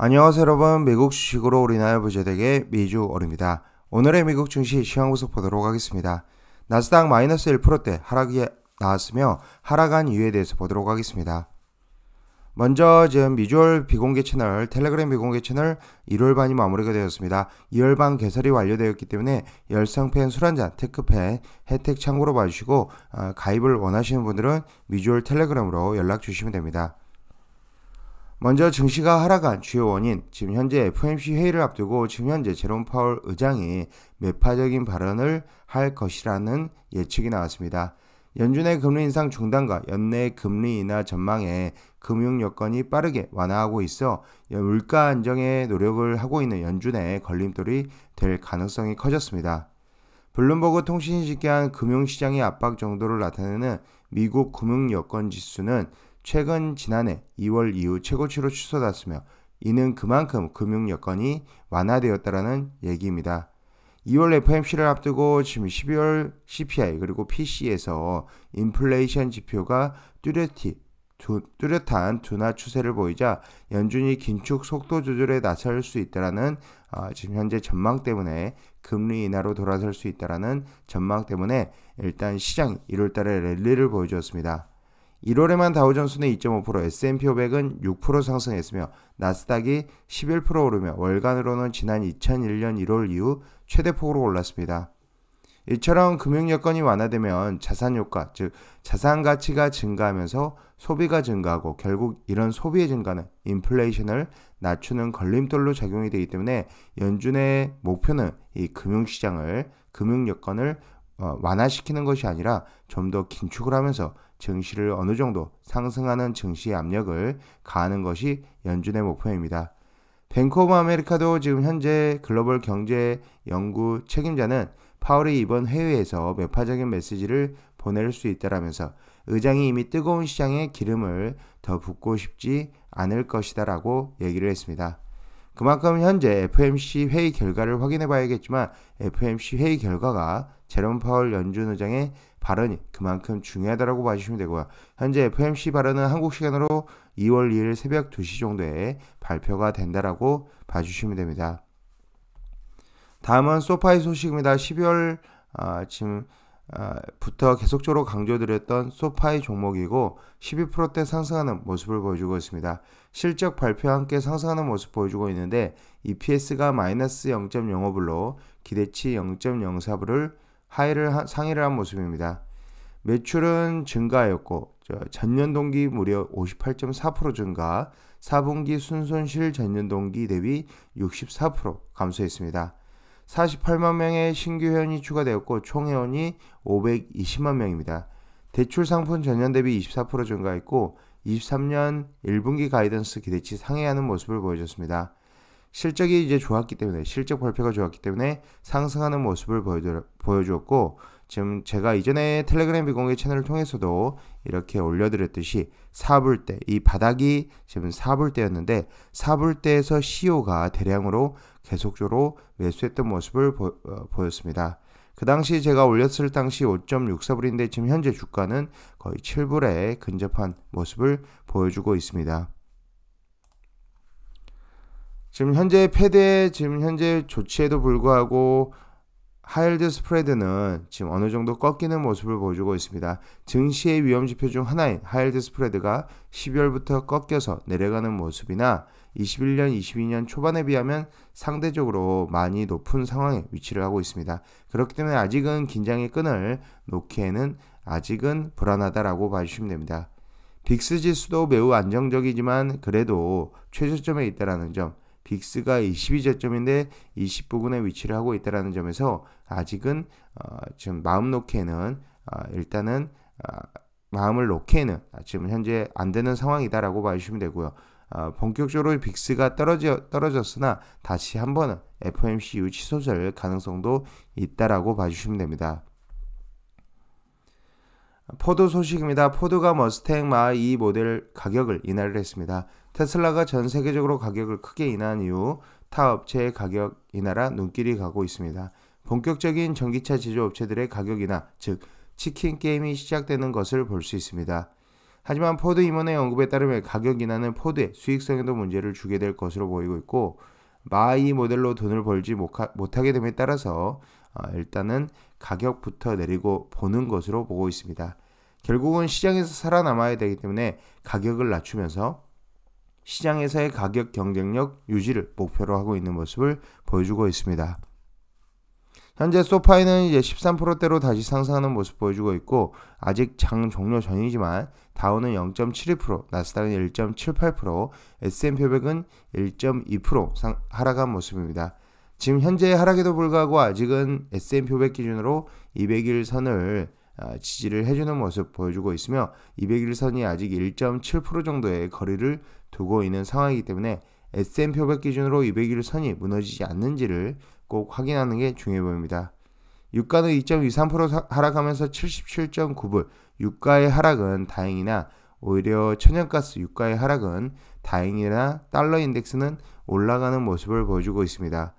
안녕하세요 여러분 미국 주식으로 우리나라 부자되게 미주얼입니다. 오늘의 미국 증시 시황 구석 보도록 하겠습니다. 나스닥 마이너스 1%대 하락이 나왔으며 하락한 이유에 대해서 보도록 하겠습니다. 먼저 지금 미주얼 비공개 채널 텔레그램 비공개 채널 1월 반이 마무리가 되었습니다. 2월 반 개설이 완료되었기 때문에 열성팬 술한잔 테크팬 혜택 참고로 봐주시고 아, 가입을 원하시는 분들은 미주얼 텔레그램으로 연락 주시면 됩니다. 먼저 증시가 하락한 주요 원인, 지금 현재 f m c 회의를 앞두고 지금 현재 제롬 파월 의장이 매파적인 발언을 할 것이라는 예측이 나왔습니다. 연준의 금리 인상 중단과 연내 금리 인하 전망에 금융 여건이 빠르게 완화하고 있어 물가 안정에 노력을 하고 있는 연준의 걸림돌이 될 가능성이 커졌습니다. 블룸버그 통신이 집계한 금융시장의 압박 정도를 나타내는 미국 금융 여건 지수는 최근 지난해 2월 이후 최고치로 치솟았으며 이는 그만큼 금융 여건이 완화되었다라는 얘기입니다. 2월 FMC를 앞두고 지금 12월 CPI 그리고 PC에서 인플레이션 지표가 뚜렷히 두, 뚜렷한 둔화 추세를 보이자 연준이 긴축 속도 조절에 나설 수 있다라는 아, 지금 현재 전망 때문에 금리 인하로 돌아설 수 있다라는 전망 때문에 일단 시장 1월달에 랠리를 보여주었습니다. 1월에만 다우존스는 2.5%, S&P 500은 6% 상승했으며 나스닥이 11% 오르며 월간으로는 지난 2001년 1월 이후 최대폭으로 올랐습니다. 이처럼 금융 여건이 완화되면 자산 효과, 즉 자산 가치가 증가하면서 소비가 증가하고 결국 이런 소비의 증가는 인플레이션을 낮추는 걸림돌로 작용이 되기 때문에 연준의 목표는 이 금융 시장을 금융 여건을 어, 완화시키는 것이 아니라 좀 더 긴축을 하면서 증시를 어느 정도 상승하는 증시 압력을 가하는 것이 연준의 목표입니다. 뱅크 오브 아메리카도 지금 현재 글로벌 경제 연구 책임자는 파월이 이번 회의에서 매파적인 메시지를 보낼 수 있다라면서 의장이 이미 뜨거운 시장에 기름을 더 붓고 싶지 않을 것이다라고 얘기를 했습니다. 그만큼 현재 FMC 회의 결과를 확인해 봐야겠지만 FMC 회의 결과가 제롬 파월 연준 의장의 발언이 그만큼 중요하다고 봐주시면 되고요. 현재 FMC 발언은 한국 시간으로 2월 2일 새벽 2시 정도에 발표가 된다라고 봐주시면 됩니다. 다음은 소파의 소식입니다. 12월 아, 지금 아, 부터 계속적으로 강조드렸던 소파의 종목이고 12%대 상승하는 모습을 보여주고 있습니다. 실적 발표와 함께 상승하는 모습 보여주고 있는데 EPS가 마이너스 0.05불로 기대치 0.04불을 하이를 하, 상의를 한 모습입니다. 매출은 증가였고 전년 동기 무려 58.4% 증가, 4분기 순손실 전년 동기 대비 64% 감소했습니다. 48만 명의 신규 회원이 추가되었고 총 회원이 520만 명입니다. 대출 상품 전년 대비 24% 증가했고 23년 1분기 가이던스 기대치 상회하는 모습을 보여줬습니다. 실적이 이제 좋았기 때문에 실적 발표가 좋았기 때문에 상승하는 모습을 보여주었고 지금 제가 이전에 텔레그램 비공개 채널을 통해서도 이렇게 올려드렸듯이 사불 대이 바닥이 지금 사불 대였는데 사불 대에서 CO가 e 대량으로 계속적으로 매수했던 모습을 보, 어, 보였습니다. 그 당시 제가 올렸을 당시 5.64불인데 지금 현재 주가는 거의 7불에 근접한 모습을 보여주고 있습니다. 지금 현재 패드의 지금 현재 조치에도 불구하고 하일드 스프레드는 지금 어느 정도 꺾이는 모습을 보여주고 있습니다. 증시의 위험 지표 중 하나인 하일드 스프레드가 12월부터 꺾여서 내려가는 모습이나 21년, 22년 초반에 비하면 상대적으로 많이 높은 상황에 위치를 하고 있습니다. 그렇기 때문에 아직은 긴장의 끈을 놓기에는 아직은 불안하다라고 봐주시면 됩니다. 빅스 지수도 매우 안정적이지만 그래도 최저점에 있다라는 점, 빅스가 22저점인데 20부근에 위치를 하고 있다는 점에서 아직은 어, 지금 마음 놓기에는 어, 일단은 어, 마음을 놓기에는 지금 현재 안 되는 상황이다라고 봐주시면 되고요. 어, 본격적으로 빅스가 떨어져, 떨어졌으나 다시 한 번은 FOMCU 치소을 가능성도 있다라고 봐주시면 됩니다. 포드 소식입니다. 포드가 머스탱 마 E 모델 가격을 인하를 했습니다. 테슬라가 전 세계적으로 가격을 크게 인하한 이후 타 업체의 가격 인하라 눈길이 가고 있습니다. 본격적인 전기차 제조업체들의 가격 인하, 즉 치킨 게임이 시작되는 것을 볼 수 있습니다. 하지만 포드 임원의 언급에 따르면 가격 인하는 포드의 수익성에도 문제를 주게 될 것으로 보이고 있고 마이 모델로 돈을 벌지 못하게 됨에 따라서 어, 일단은 가격부터 내리고 보는 것으로 보고 있습니다. 결국은 시장에서 살아남아야 되기 때문에 가격을 낮추면서 시장에서의 가격 경쟁력 유지를 목표로 하고 있는 모습을 보여주고 있습니다. 현재 소파이는 이제 13%대로 다시 상승하는 모습 보여주고 있고 아직 장 종료 전이지만 다우는 0.72%, 나스닥은 1.78%, S&P 500은 1.2% 하락한 모습입니다. 지금 현재 하락에도 불구하고 아직은 S&P 500 기준으로 200일 선을 아, 지지를 해주는 모습 보여주고 있으며 200일 선이 아직 1.7% 정도의 거리를 두고 있는 상황이기 때문에 S&P 500 기준으로 200일 선이 무너지지 않는지를 꼭 확인하는 게 중요해 보입니다. 유가는 2.23% 하락하면서 77.9불, 유가의 하락은 다행이나 오히려 천연가스 유가의 하락은 다행이나 달러 인덱스는 올라가는 모습을 보여주고 있습니다.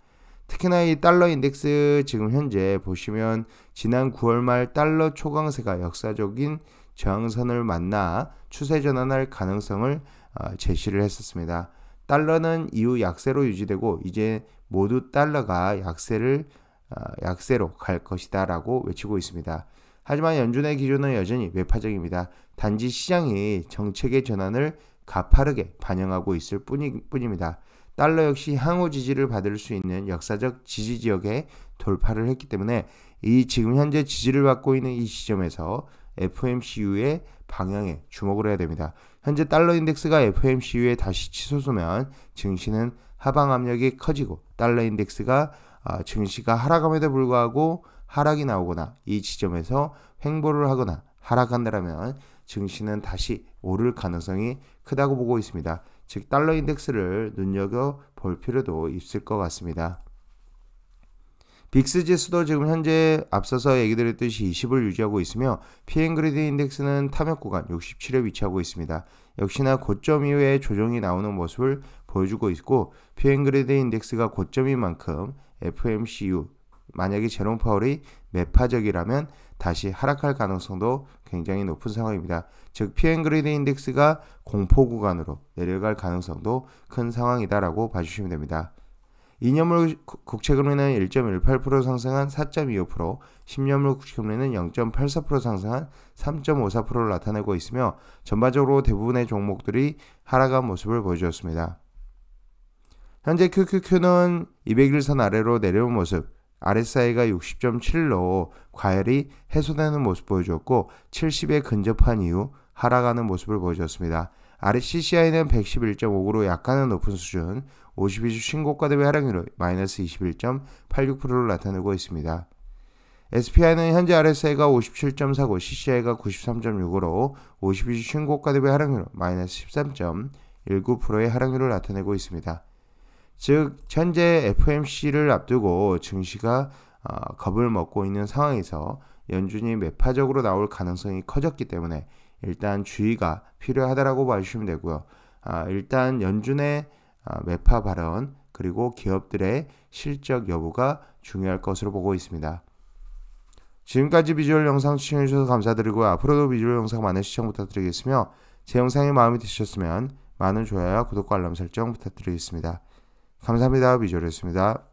특히나 이 달러 인덱스 지금 현재 보시면 지난 9월 말 달러 초강세가 역사적인 저항선을 만나 추세 전환할 가능성을 어, 제시를 했었습니다. 달러는 이후 약세로 유지되고 이제 모두 달러가 약세를 어, 약세로 갈 것이다라고 외치고 있습니다. 하지만 연준의 기준은 여전히 외파적입니다. 단지 시장이 정책의 전환을 가파르게 반영하고 있을 뿐입니다. 달러 역시 향후 지지를 받을 수 있는 역사적 지지 지역에 돌파를 했기 때문에 이 지금 현재 지지를 받고 있는 이 시점에서 f m c u 에 방향에 주목을 해야 됩니다. 현재 달러 인덱스가 f m c 위에 다시 치솟으면 증시는 하방 압력이 커지고 달러 인덱스가 아, 증시가 하락함에도 불구하고 하락이 나오거나 이 지점에서 횡보를 하거나 하락한다라면 증시는 다시 오를 가능성이 크다고 보고 있습니다. 즉 달러 인덱스를 눈여겨 볼 필요도 있을 것 같습니다. 빅스 지수도 지금 현재 앞서서 얘기 드렸듯이 20을 유지하고 있으며 피엔그리드 인덱스는 탐욕 구간 67에 위치하고 있습니다. 역시나 고점 이후에 조정이 나오는 모습을 보여주고 있고 피엔그리드 인덱스가 고점인 만큼 FMCU 만약에 제롬 파월이 매파적이라면 다시 하락할 가능성도 굉장히 높은 상황입니다. 즉 피엔그리드 인덱스가 공포 구간으로 내려갈 가능성도 큰 상황이다라고 봐주시면 됩니다. 2년물 국채금리는 1.18% 상승한 4.25%, 10년물 국채금리는 0.84% 상승한 3.54%를 나타내고 있으며 전반적으로 대부분의 종목들이 하락한 모습을 보여주었습니다. 현재 QQQ는 201선 아래로 내려온 모습, RSI가 60.7로 과열이 해소되는 모습 보여주었고 70에 근접한 이후 하락하는 모습을 보여주었습니다. 아래 c c i 는 111.59로 약간은 높은 수준, 52주 신고가 대비 하락률은 마이너스 21.86%를 나타내고 있습니다. SPI는 현재 RSI가 57.49, CCI가 93.65로 52주 신고가 대비 하락률은 마이너스 13.19%의 하락률을 나타내고 있습니다. 즉, 현재 FMC를 앞두고 증시가 어, 겁을 먹고 있는 상황에서 연준이 매파적으로 나올 가능성이 커졌기 때문에 일단 주의가 필요하다라고 봐주시면 되고요. 아, 일단 연준의 아, 매파 발언 그리고 기업들의 실적 여부가 중요할 것으로 보고 있습니다. 지금까지 비주얼 영상 시청해주셔서 감사드리고요. 앞으로도 비주얼 영상 많은 시청 부탁드리겠으며 제 영상이 마음에 드셨으면 많은 좋아요와 구독과 알람 설정 부탁드리겠습니다. 감사합니다. 비주얼이었습니다.